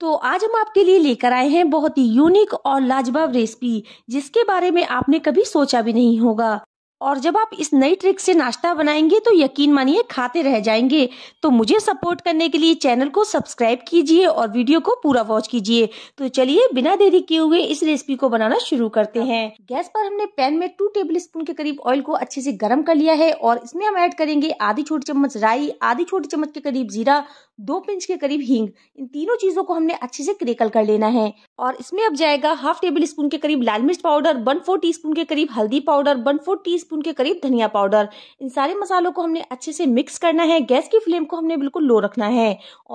तो आज हम आपके लिए लेकर आए हैं बहुत ही यूनिक और लाजवाब रेसिपी जिसके बारे में आपने कभी सोचा भी नहीं होगा और जब आप इस नई ट्रिक से नाश्ता बनाएंगे तो यकीन मानिए खाते रह जाएंगे तो मुझे सपोर्ट करने के लिए चैनल को सब्सक्राइब कीजिए और वीडियो को पूरा वॉच कीजिए तो चलिए बिना देरी किए हुए इस रेसिपी को बनाना शुरू करते हैं गैस पर हमने पैन में टू टेबल स्पून के करीब ऑयल को अच्छे से गर्म कर लिया है और इसमें हम ऐड करेंगे आधी छोटी चम्मच राई आधी छोटी चम्मच के करीब जीरा दो पिंच के करीब हींग इन तीनों चीजों को हमने अच्छे से क्रेकल कर लेना है और इसमें अब जाएगा हाफ टेबल स्पून के करीब लाल मिर्च पाउडर वन फोर टी के करीब हल्दी powder one four teaspoon के करीब धनिया पाउडर इन सारे मसालों को हमने अच्छे से मिक्स करना है गैस की फ्लेम को हमने बिल्कुल लो रखना है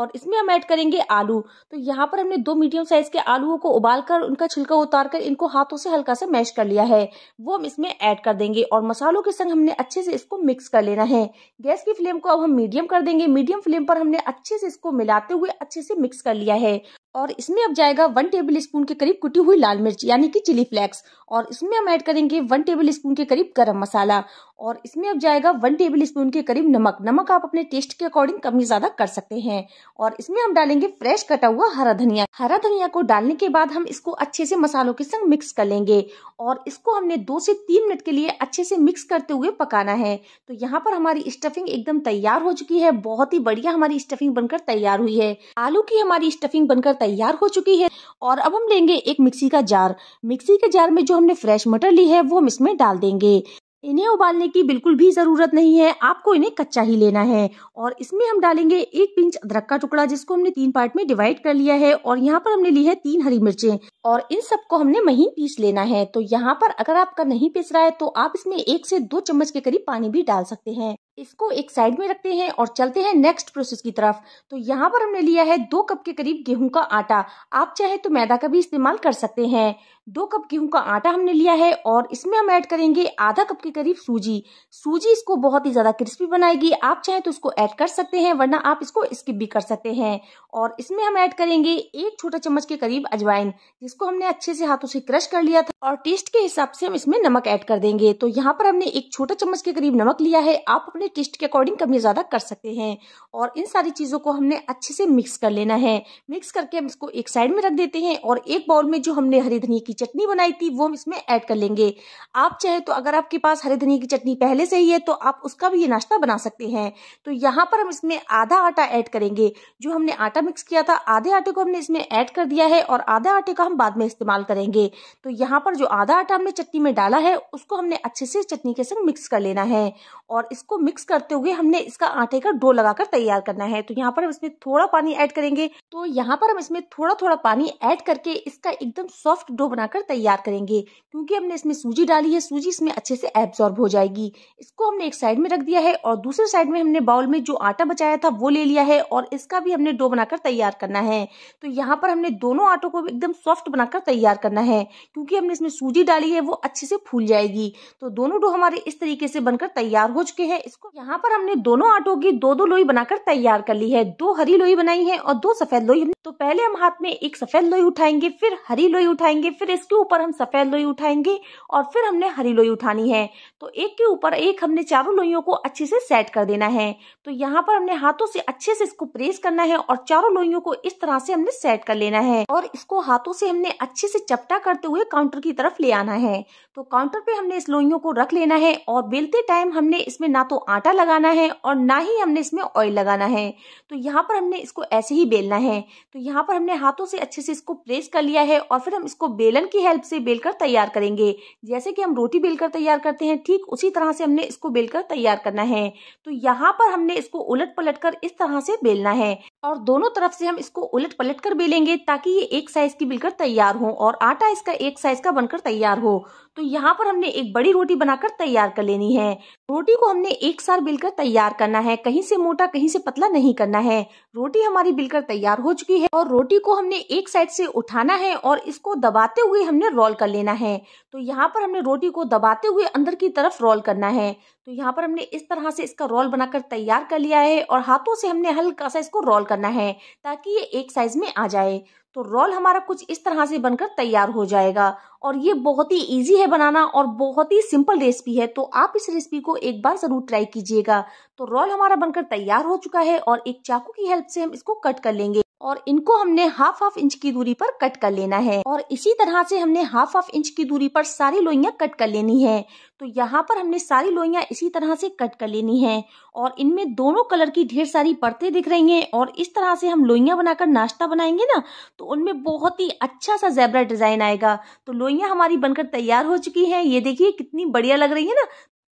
और इसमें हम ऐड करेंगे आलू तो यहाँ पर हमने दो मीडियम साइज के आलूओं को उबाल कर उनका छिलका उतार कर इनको हाथों से हल्का सा मैश कर लिया है वो हम इसमें ऐड कर देंगे और मसालों के संग हमने अच्छे से इसको मिक्स कर लेना है गैस की फ्लेम को अब हम मीडियम कर देंगे मीडियम फ्लेम पर हमने अच्छे से इसको मिलाते हुए अच्छे से मिक्स कर लिया है और इसमें अब जाएगा वन टेबल स्पून के करीब कुटी हुई लाल मिर्च यानी कि चिली फ्लेक्स और इसमें हम ऐड करेंगे वन टेबल स्पून के करीब गरम मसाला और इसमें अब जाएगा वन टेबल स्पून के करीब नमक नमक आप अपने टेस्ट के अकॉर्डिंग कम ही ज्यादा कर सकते हैं और इसमें हम डालेंगे फ्रेश कटा हुआ हरा धनिया हरा धनिया को डालने के बाद हम इसको अच्छे से मसालों के संग मिक्स कर लेंगे और इसको हमने दो से तीन मिनट के लिए अच्छे से मिक्स करते हुए पकाना है तो यहाँ पर हमारी स्टफिंग एकदम तैयार हो चुकी है बहुत ही बढ़िया हमारी स्टफिंग बनकर तैयार हुई है आलू की हमारी स्टफिंग बनकर तैयार हो चुकी है और अब हम लेंगे एक मिक्सी का जार मिक्सी के जार में जो हमने फ्रेश मटर ली है वो हम इसमें डाल देंगे इन्हें उबालने की बिल्कुल भी ज़रूरत नहीं है आपको इन्हें कच्चा ही लेना है और इसमें हम डालेंगे एक पिंच अदरक का टुकड़ा जिसको हमने तीन पार्ट में डिवाइड कर लिया है और यहाँ पर हमने ली है तीन हरी मिर्चें और इन सबको हमने महीन पीस लेना है तो यहाँ पर अगर आपका नहीं पीस रहा है तो आप इसमें एक से दो चम्मच के करीब पानी भी डाल सकते हैं इसको एक साइड में रखते हैं और चलते हैं नेक्स्ट प्रोसेस की तरफ तो यहाँ पर हमने लिया है दो कप के करीब गेहूं का आटा आप चाहे तो मैदा का भी इस्तेमाल कर सकते हैं दो कप गेहूं का आटा हमने लिया है और इसमें हम ऐड करेंगे आधा कप के करीब सूजी सूजी इसको बहुत ही ज़्यादा क्रिस्पी बनाएगी आप चाहे तो इसको ऐड कर सकते हैं वरना आप इसको स्किप भी कर सकते हैं और इसमें हम ऐड करेंगे एक छोटा चम्मच के करीब अजवाइन जिसको हमने अच्छे से हाथों से क्रश कर लिया था और टेस्ट के हिसाब से हम इसमें नमक ऐड कर देंगे तो यहाँ पर हमने एक छोटा चम्मच के करीब नमक लिया है आप अपने अपने टेस्ट के अकॉर्डिंग कम या ज़्यादा कर सकते हैं और इन सारी चीज़ों को हमने अच्छे से मिक्स कर लेना है मिक्स करके हम इसको एक साइड में रख देते हैं और एक बाउल में जो हमने हरी धनिया की चटनी बनाई थी वो हम इसमें ऐड कर लेंगे आप चाहे तो अगर आपके पास हरी धनिया की चटनी पहले से ही है तो आप उसका भी ये नाश्ता बना सकते हैं तो यहाँ पर हम इसमें आधा आटा ऐड करेंगे जो हमने आटा मिक्स किया था आधे आटे को हमने इसमें ऐड कर दिया है और आधे आटे का हम बाद में इस्तेमाल करेंगे तो यहाँ पर जो आधा आटा हमने चटनी में डाला है उसको हमने अच्छे से चटनी के संग मिक्स कर लेना है और इसको मिक्स मिक्स करते हुए हमने इसका आटे का डो लगाकर तैयार करना है तो यहाँ पर हम इसमें थोड़ा पानी ऐड करेंगे तो यहाँ पर हम इसमें थोड़ा थोड़ा पानी ऐड करके इसका एकदम सॉफ्ट डो बनाकर तैयार करेंगे क्योंकि हमने इसमें सूजी डाली है सूजी इसमें अच्छे से एब्जॉर्ब हो जाएगी इसको हमने एक साइड में रख दिया है और दूसरे साइड में हमने बाउल में जो आटा बचाया था वो ले लिया है और इसका भी हमने डो बनाकर तैयार करना है तो यहाँ पर हमने दोनों आटो को एकदम सॉफ्ट बनाकर तैयार करना है क्योंकि हमने इसमें सूजी डाली है वो अच्छे से फूल जाएगी तो दोनों डो हमारे इस तरीके से बनकर तैयार हो चुके हैं इसको इसको यहाँ पर हमने दोनों आटो की दो दो लोई बनाकर तैयार कर ली है दो हरी लोई बनाई है और दो सफेद लोई तो पहले हम हाथ में एक सफेद लोई उठाएंगे फिर हरी लोई उठाएंगे फिर इसके ऊपर हम सफेद लोई उठाएंगे और फिर हमने हरी लोई उठानी है तो एक के ऊपर एक हमने चारों लोइयों को अच्छे से सेट कर देना है तो यहाँ पर हमने हाथों से अच्छे से इसको प्रेस करना है और चारों लोइयों को इस तरह से हमने सेट कर लेना है और इसको हाथों से हमने अच्छे से चपटा करते हुए काउंटर की तरफ ले आना है तो काउंटर पे हमने इस लोइयों को रख लेना है और बेलते टाइम हमने इसमें ना तो आटा लगाना है और ना ही हमने इसमें ऑयल लगाना है तो यहाँ पर हमने इसको ऐसे ही बेलना है तो यहाँ पर हमने हाथों से अच्छे से इसको प्रेस कर लिया है और फिर हम इसको बेलन की हेल्प से बेलकर तैयार करेंगे जैसे कि हम रोटी बेलकर तैयार करते हैं ठीक उसी तरह से हमने इसको बेलकर तैयार करना है तो यहाँ पर हमने इसको उलट पलट कर इस तरह से बेलना है और दोनों तरफ से हम इसको उलट पलट कर बेलेंगे ताकि ये एक साइज की बिलकर तैयार हो और आटा इसका एक साइज का बनकर तैयार हो तो यहाँ पर हमने एक बड़ी रोटी बनाकर तैयार कर लेनी है रोटी को हमने एक साथ बिलकर तैयार करना है कहीं से मोटा कहीं से पतला नहीं करना है रोटी हमारी बिलकर तैयार हो चुकी है और रोटी को हमने एक साइड से उठाना है और इसको दबाते हुए हमने रोल कर लेना है तो यहाँ पर हमने रोटी को दबाते हुए अंदर की तरफ रोल करना है तो यहाँ पर हमने इस तरह से इसका रोल बनाकर तैयार कर लिया है और हाथों से हमने हल्का सा इसको रोल करना है ताकि ये एक साइज में आ जाए तो रोल हमारा कुछ इस तरह से बनकर तैयार हो जाएगा और ये बहुत ही इजी है बनाना और बहुत ही सिंपल रेसिपी है तो आप इस रेसिपी को एक बार ज़रूर ट्राई कीजिएगा तो रोल हमारा बनकर तैयार हो चुका है और एक चाकू की हेल्प से हम इसको कट कर लेंगे और इनको हमने हाफ हाफ इंच की दूरी पर कट कर लेना है और इसी तरह से हमने हाफ हाफ इंच की दूरी पर सारी लोइयां कट कर लेनी है तो यहाँ पर हमने सारी लोइयां इसी तरह से कट कर लेनी है और इनमें दोनों कलर की ढेर सारी परतें दिख रही हैं और इस तरह से हम लोइयां बनाकर नाश्ता बनाएंगे ना तो उनमें बहुत ही अच्छा सा जेबरा डिजाइन आएगा तो लोइया लोइयां हमारी बनकर तैयार हो चुकी हैं ये देखिए कितनी बढ़िया लग रही है ना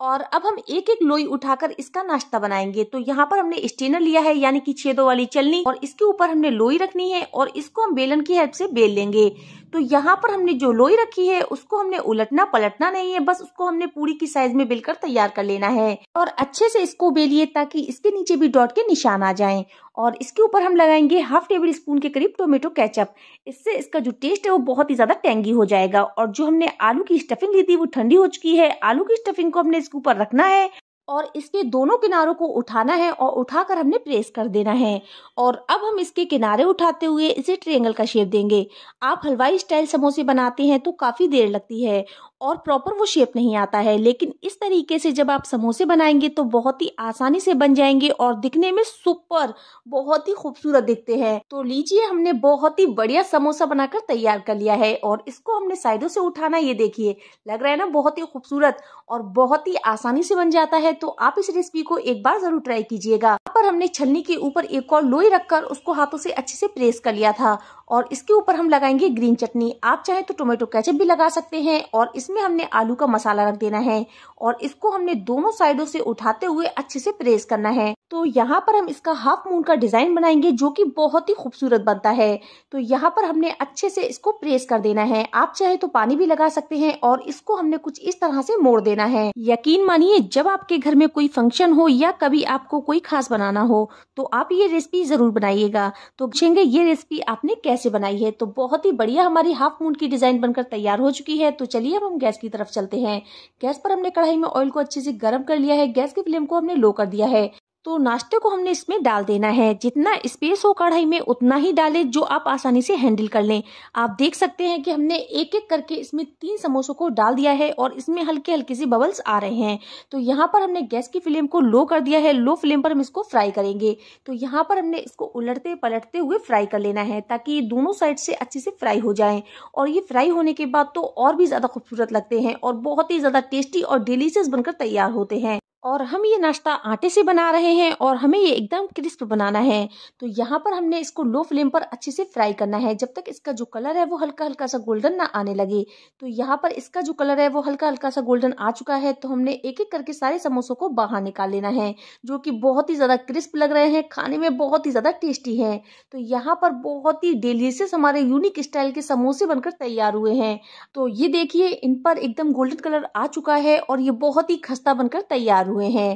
और अब हम एक एक लोई उठाकर इसका नाश्ता बनाएंगे तो यहाँ पर हमने स्टेनर लिया है यानी कि छेदों वाली चलनी और इसके ऊपर हमने लोई रखनी है और इसको हम बेलन की हेल्प से बेल लेंगे तो यहाँ पर हमने जो लोई रखी है उसको हमने उलटना पलटना नहीं है बस उसको हमने पूरी की साइज में बेलकर तैयार कर लेना है और अच्छे से इसको बेलिए ताकि इसके नीचे भी डॉट के निशान आ जाए और इसके ऊपर हम लगाएंगे हाफ टेबल स्पून के करीब टोमेटो केचप इससे इसका जो टेस्ट है वो बहुत ही ज़्यादा टेंगी हो जाएगा और जो हमने आलू की स्टफिंग ली थी वो ठंडी हो चुकी है आलू की स्टफिंग को हमने इसके ऊपर रखना है और इसके दोनों किनारों को उठाना है और उठाकर हमने प्रेस कर देना है और अब हम इसके किनारे उठाते हुए इसे ट्रेंगल का शेप देंगे आप हलवाई स्टाइल समोसे बनाते हैं तो काफ़ी देर लगती है और प्रॉपर वो शेप नहीं आता है लेकिन इस तरीके से जब आप समोसे बनाएंगे तो बहुत ही आसानी से बन जाएंगे और दिखने में सुपर बहुत ही खूबसूरत दिखते हैं तो लीजिए हमने बहुत ही बढ़िया समोसा बनाकर तैयार कर लिया है और इसको हमने साइडों से उठाना ये देखिए लग रहा है ना बहुत ही खूबसूरत और बहुत ही आसानी से बन जाता है तो आप इस रेसिपी को एक बार जरूर ट्राई कीजिएगा पर हमने छलनी के ऊपर एक और लोई रखकर उसको हाथों से अच्छे से प्रेस कर लिया था और इसके ऊपर हम लगाएंगे ग्रीन चटनी आप चाहे तो टोमेटो कैचअप भी लगा सकते हैं और इसमें हमने आलू का मसाला रख देना है और इसको हमने दोनों साइडों से उठाते हुए अच्छे से प्रेस करना है तो यहाँ पर हम इसका हाफ मून का डिज़ाइन बनाएंगे जो कि बहुत ही खूबसूरत बनता है तो यहाँ पर हमने अच्छे से इसको प्रेस कर देना है आप चाहे तो पानी भी लगा सकते हैं और इसको हमने कुछ इस तरह से मोड़ देना है यकीन मानिए जब आपके घर में कोई फंक्शन हो या कभी आपको कोई खास बनाना हो तो आप ये रेसिपी ज़रूर बनाइएगा तो पूछेंगे ये रेसिपी आपने कैसे बनाई है तो बहुत ही बढ़िया हमारी हाफ मून की डिज़ाइन बनकर तैयार हो चुकी है तो चलिए अब हम गैस की तरफ चलते हैं गैस पर हमने कढ़ाई में ऑयल को अच्छे से गर्म कर लिया है गैस की फ्लेम को हमने लो कर दिया है तो नाश्ते को हमने इसमें डाल देना है जितना स्पेस हो कढ़ाई में उतना ही डालें जो आप आसानी से हैंडल कर लें आप देख सकते हैं कि हमने एक एक करके इसमें तीन समोसों को डाल दिया है और इसमें हल्के हल्के से बबल्स आ रहे हैं तो यहाँ पर हमने गैस की फ्लेम को लो कर दिया है लो फ्लेम पर हम इसको फ्राई करेंगे तो यहाँ पर हमने इसको उलटते पलटते हुए फ्राई कर लेना है ताकि ये दोनों साइड से अच्छे से फ्राई हो जाए और ये फ्राई होने के बाद तो और भी ज़्यादा खूबसूरत लगते हैं और बहुत ही ज़्यादा टेस्टी और डिलीशियस बनकर तैयार होते हैं और हम ये नाश्ता आटे से बना रहे हैं और हमें ये एकदम क्रिस्प बनाना है तो यहाँ पर हमने इसको लो फ्लेम पर अच्छे से फ्राई करना है जब तक इसका जो कलर है वो हल्का हल्का सा गोल्डन ना आने लगे तो यहाँ पर इसका जो कलर है वो हल्का हल्का सा गोल्डन आ चुका है तो हमने एक एक करके सारे समोसों को बाहर निकाल लेना है जो कि बहुत ही ज़्यादा क्रिस्प लग रहे हैं खाने में बहुत ही ज़्यादा टेस्टी है तो यहाँ पर बहुत ही डेलीसियस हमारे यूनिक स्टाइल के समोसे बनकर तैयार हुए हैं तो ये देखिए इन पर एकदम गोल्डन कलर आ चुका है और ये बहुत ही खस्ता बनकर तैयार हुए हैं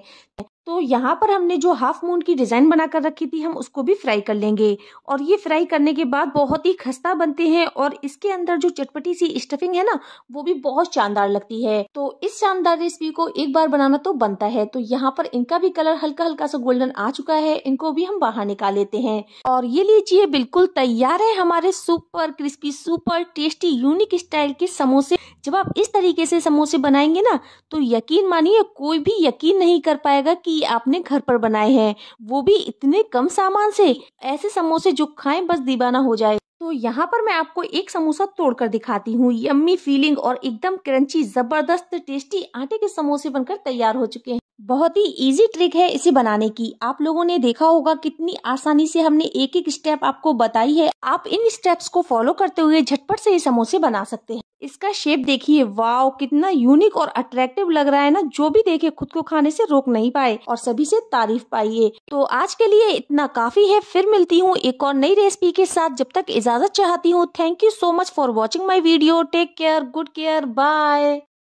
तो यहाँ पर हमने जो हाफ मून की डिज़ाइन बनाकर रखी थी हम उसको भी फ्राई कर लेंगे और ये फ्राई करने के बाद बहुत ही खस्ता बनते हैं और इसके अंदर जो चटपटी सी स्टफिंग है ना वो भी बहुत शानदार लगती है तो इस शानदार रेसिपी को एक बार बनाना तो बनता है तो यहाँ पर इनका भी कलर हल्का हल्का सा गोल्डन आ चुका है इनको भी हम बाहर निकाल लेते हैं और ये लीजिए बिल्कुल तैयार है हमारे super crispy super tasty unique style के समोसे जब आप इस तरीके से समोसे बनाएंगे ना तो यकीन मानिए कोई भी यकीन नहीं कर पाएगा कि ही आपने घर पर बनाए हैं वो भी इतने कम सामान से ऐसे समोसे जो खाएं बस दीवाना हो जाए तो यहाँ पर मैं आपको एक समोसा तोड़कर दिखाती हूँ यम्मी फीलिंग और एकदम क्रंची जबरदस्त टेस्टी आटे के समोसे बनकर तैयार हो चुके हैं बहुत ही इजी ट्रिक है इसे बनाने की आप लोगों ने देखा होगा कितनी आसानी से हमने एक एक स्टेप आपको बताई है आप इन स्टेप्स को फॉलो करते हुए झटपट से ये समोसे बना सकते हैं इसका शेप देखिए वाओ कितना यूनिक और अट्रैक्टिव लग रहा है ना जो भी देखे खुद को खाने से रोक नहीं पाए और सभी से तारीफ पाइए तो आज के लिए इतना काफी है फिर मिलती हूँ एक और नई रेसिपी के साथ जब तक इजाजत चाहती हूँ thank you so much for watching my video take care good care bye